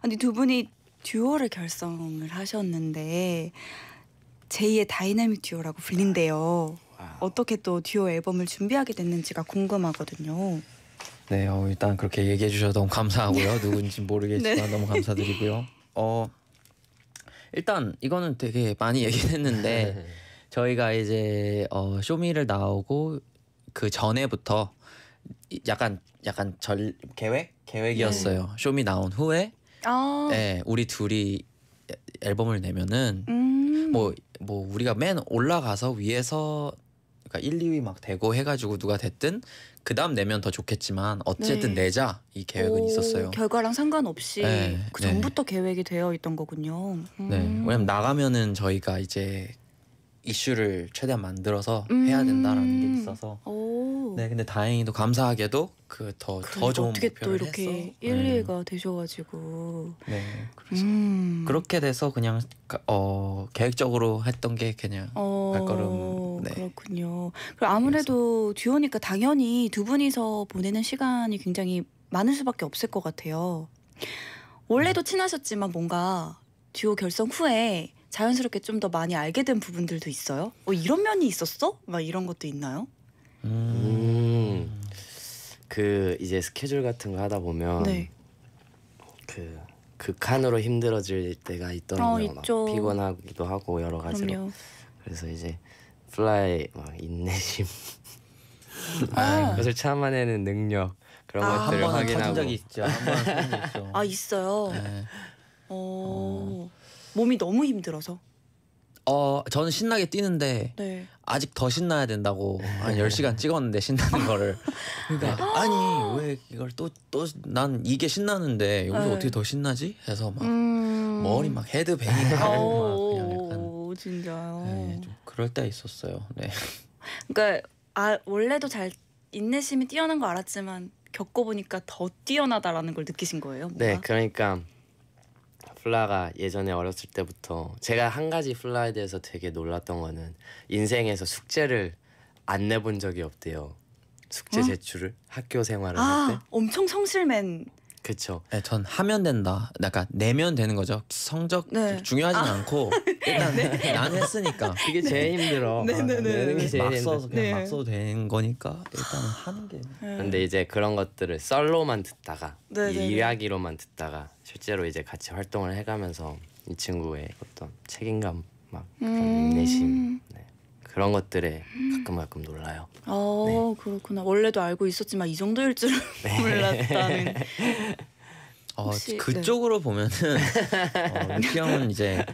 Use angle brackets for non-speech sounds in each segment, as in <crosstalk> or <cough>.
아니 두 분이 듀오를 결성을 하셨는데 제2의 다이나믹 듀오라고 불린대요. 아, 어떻게 또 듀오 앨범을 준비하게 됐는지가 궁금하거든요. 네, 어, 일단 그렇게 얘기해 주셔서 너무 감사하고요. <laughs> 네. 누군지 모르겠지만 네. 너무 감사드리고요. 어, 일단 이거는 되게 많이 얘기했는데 네. 저희가 이제 어, 쇼미를 나오고 그 전에부터 약간 약간 절 계획 계획이었어요. 네. 쇼미 나온 후에 아. 네, 우리 둘이 앨범을 내면은 뭐뭐 음. 뭐, 뭐 우리가 맨 올라가서 위에서 그러니까 1, 2위 막 되고 해가지고 누가 됐든 그 다음 내면 더 좋겠지만 어쨌든 네. 내자 이 계획은 오, 있었어요. 결과랑 상관없이 네, 그 네. 전부터 네. 계획이 되어 있던 거군요. 네, 음. 네, 왜냐면 나가면은 저희가 이제 이슈를 최대한 만들어서 음. 해야 된다라는 게 있어서 오. 네, 근데 다행히도 감사하게도 그 더더 그러니까 좋은 어떻게 또 이렇게 1, 2가 위 되셔가지고 네, 그래서 음. 그렇게 돼서 그냥 어 계획적으로 했던 게 그냥 어, 발걸음, 네. 그렇군요. 그럼 아무래도 듀오니까 당연히 두 분이서 보내는 시간이 굉장히 많을 수밖에 없을 것 같아요. 원래도 네. 친하셨지만 뭔가 듀오 결성 후에 자연스럽게 좀 더 많이 알게 된 부분들도 있어요. 어, 이런 면이 있었어? 막 이런 것도 있나요? 음, 그 이제 스케줄 같은 거 하다 보면 네. 그 극한으로 그 힘들어질 때가 있더라고요. 어, 막 피곤하기도 하고 여러 가지로. 그럼요. 그래서 이제 플라이 막 인내심, 아. 그것을 아, 참아내는 능력 그런 아, 것들을 확인하고. 한 적이 있죠. 한번아 <laughs> 있어요. 네. 어. 어. 몸이 너무 힘들어서. 어 저는 신나게 뛰는데 네. 아직 더 신나야 된다고 한 10시간 찍었는데 신나는 거를 그러니까 네. 아니 왜 이걸 또 또 난 이게 신나는데 여기서 네. 어떻게 더 신나지? 해서 막 음... 머리 막 헤드뱅이 하고 막 그냥 약간 진짜요. 네, 좀 그럴 때 있었어요. 네. 그러니까 아 원래도 잘 인내심이 뛰어난 거 알았지만 겪어보니까 더 뛰어나다라는 걸 느끼신 거예요? 뭔가? 네, 그러니까 플라가 예전에 어렸을 때부터 제가 한 가지 플라에 대해서 되게 놀랐던 거는 인생에서 숙제를 안 내본 적이 없대요. 숙제 어? 제출을 어? 학교 생활을 아, 할 때. 엄청 성실맨. 그쵸 네, 전 하면 된다. 그러 내면 되는 거죠. 성적 네. 중요하진 아. 않고 <laughs> 네. 일단 네. 난 했으니까 <laughs> 그게 제일 네. 힘들어. 네네네. 아, 네, 막 써서 그냥 막 써도 되는 거니까 일단 하는 게. 근데 이제 그런 것들을 썰로만 듣다가 이야기로만 듣다가 실제로 이제 같이 활동을 해가면서 이 친구의 어떤 책임감 막 그런 음. 인내심 그런 것들에 가끔 가끔 놀라요. 아 네. 그렇구나. 원래도 알고 있었지만 이 정도일 줄은 <laughs> 네. 몰랐다는. 어, 혹시- 네. 그쪽으로 보면은 어, 루키 형은 이제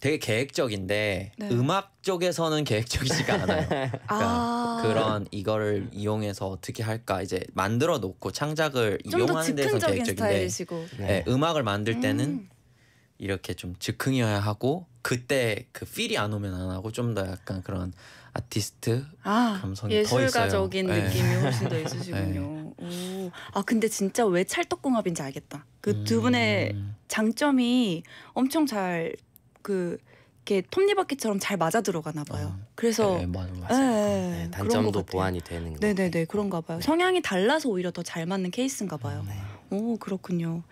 되게 계획적인데 네. 음악 쪽에서는 계획적이지가 않아요. 그러니까 아 그런 이거를 이용해서 어떻게 할까 이제 만들어 놓고 창작을 이용하는 데서 계획적인데 스타일이시고. 네. 네, 음악을 만들 때는 음. 이렇게 좀 즉흥이어야 하고 그때 그 필이 안 오면 안 하고 좀 더 약간 그런 아티스트 아, 감성이 예술가적인 네. 느낌이 네. 훨씬 더 <laughs> 있으시군요. 네. 오. 아 근데 진짜 왜 찰떡궁합인지 알겠다. 그두 음. 분의 장점이 엄청 잘그 이렇게 톱니바퀴처럼 잘 맞아 들어가나 봐요. 어. 그래서 네, 맞아, 맞아. 예, 예, 네, 예. 단점도 보완이 되는 거. 네네네 그런가 봐요. 네. 성향이 달라서 오히려 더 잘 맞는 케이스인가 봐요. 음, 네. 오 그렇군요.